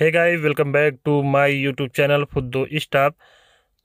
है guy welcome back to my YouTube channel फुद्दू स्टाफ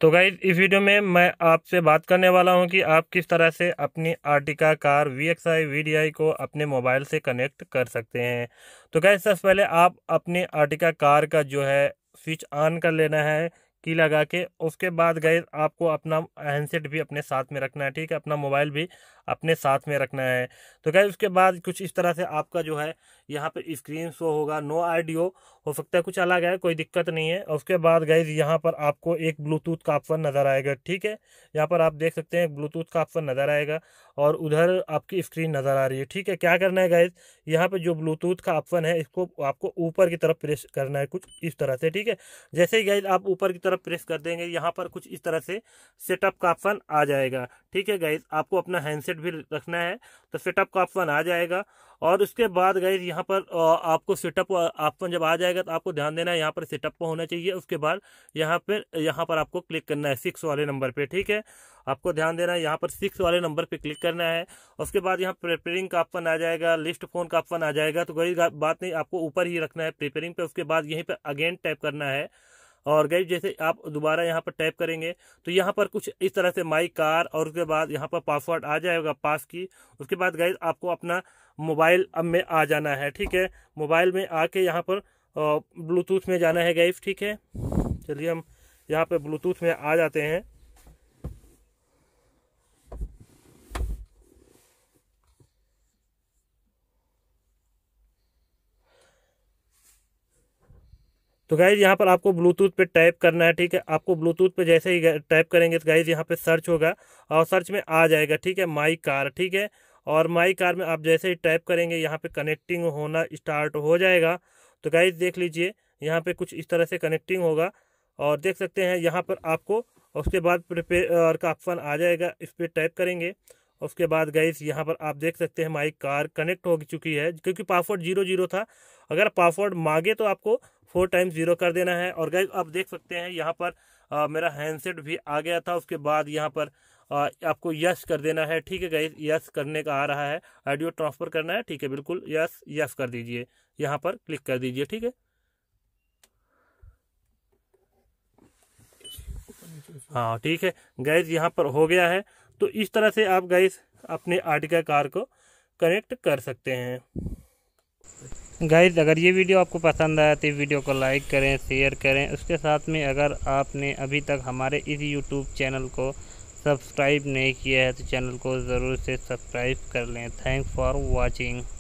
तो गाइस इस वीडियो में मैं आपसे बात करने वाला हूं कि आप किस तरह से अपनी Ertiga car V X I V D I को अपने मोबाइल से कनेक्ट कर सकते हैं तो गाइस सबसे पहले आप अपनी आर्टिका कार का जो है स्विच ऑन कर लेना है की लगा के उसके बाद गए आपको अपना हैंडसेट भी अपने साथ में रखना है ठीक है अपना मोबाइल भी अपने साथ में रखना है तो गए उसके बाद कुछ इस तरह से आपका जो है यहाँ पर स्क्रीन शो होगा नो आइडियो हो सकता है कुछ अलग है कोई दिक्कत नहीं है उसके बाद गए यहाँ पर आपको एक ब्लूटूथ का ऑप्शन नज़र आएगा ठीक है यहाँ पर आप देख सकते हैं ब्लूटूथ का ऑप्शन नज़र आएगा और उधर आपकी स्क्रीन नज़र आ रही है ठीक है क्या करना है गैज यहाँ पर जो ब्लूटूथ का ऑप्शन है इसको आपको ऊपर की तरफ प्रेस करना है कुछ इस तरह से ठीक है जैसे ही गैज आप ऊपर की तरफ तरफ प्रेस कर देंगे यहाँ पर कुछ इस तरह से सेटअप का ऑप्शन आ जाएगा ठीक है गाइज आपको अपना हैंडसेट भी रखना है तो सेटअप का ऑप्शन आ जाएगा और उसके बाद गाइज यहाँ पर आपको सेटअप ऑप्शन जब आ जाएगा तो आपको ध्यान देना है यहाँ पर सेटअप पर होना चाहिए उसके बाद यहाँ पर यहाँ पर आपको क्लिक करना है सिक्स वाले नंबर पर ठीक है आपको ध्यान देना है यहाँ पर सिक्स वाले नंबर पे क्लिक करना है उसके बाद यहाँ प्रिपेयरिंग का ऑप्शन आ जाएगा लिस्ट फोन का ऑप्शन आ जाएगा तो कोई बात नहीं आपको ऊपर ही रखना है प्रिपेयरिंग पे उसके बाद यहीं पर अगेन टाइप करना है और गई जैसे आप दोबारा यहाँ पर टैप करेंगे तो यहाँ पर कुछ इस तरह से माई कार और उसके बाद यहाँ पर पासवर्ड आ जाएगा पास की उसके बाद गई आपको अपना मोबाइल अब में आ जाना है ठीक है मोबाइल में आके यहाँ पर ब्लूटूथ में जाना है गई ठीक है चलिए हम यहाँ पर ब्लूटूथ में आ जाते हैं तो गाइज यहाँ पर आपको ब्लूटूथ पे टाइप करना है ठीक है आपको ब्लूटूथ पे जैसे ही टाइप करेंगे तो गाइज यहाँ पे सर्च होगा और सर्च में आ जाएगा ठीक है माई कार ठीक है और माई कार में आप जैसे ही टाइप करेंगे यहाँ पे कनेक्टिंग होना स्टार्ट हो जाएगा तो गाइज देख लीजिए यहाँ पे कुछ इस तरह से कनेक्टिंग होगा और देख सकते हैं यहाँ पर आपको उसके बाद प्रिपेयर का ऑप्शन आ जाएगा इस पर टाइप करेंगे उसके बाद गाइस यहाँ पर आप देख सकते हैं माई कार कनेक्ट हो चुकी है क्योंकि पासवर्ड जीरो जीरो था अगर पासवर्ड मांगे तो आपको फोर टाइम्स जीरो कर देना है और गाइस आप देख सकते हैं यहाँ पर आ, मेरा हैंडसेट भी आ गया था उसके बाद यहाँ पर आ, आपको यस कर देना है ठीक है गाइस यस करने का आ रहा है ऑडियो ट्रांसफ़र करना है ठीक है बिल्कुल यस यस कर दीजिए यहाँ पर क्लिक कर दीजिए ठीक है हाँ ठीक है गैस यहाँ पर हो गया है तो इस तरह से आप गाइस अपने आर्टिका कार को कनेक्ट कर सकते हैं गाइज अगर ये वीडियो आपको पसंद आया तो वीडियो को लाइक करें शेयर करें उसके साथ में अगर आपने अभी तक हमारे इस यूट्यूब चैनल को सब्सक्राइब नहीं किया है तो चैनल को ज़रूर से सब्सक्राइब कर लें थैंक फॉर वॉचिंग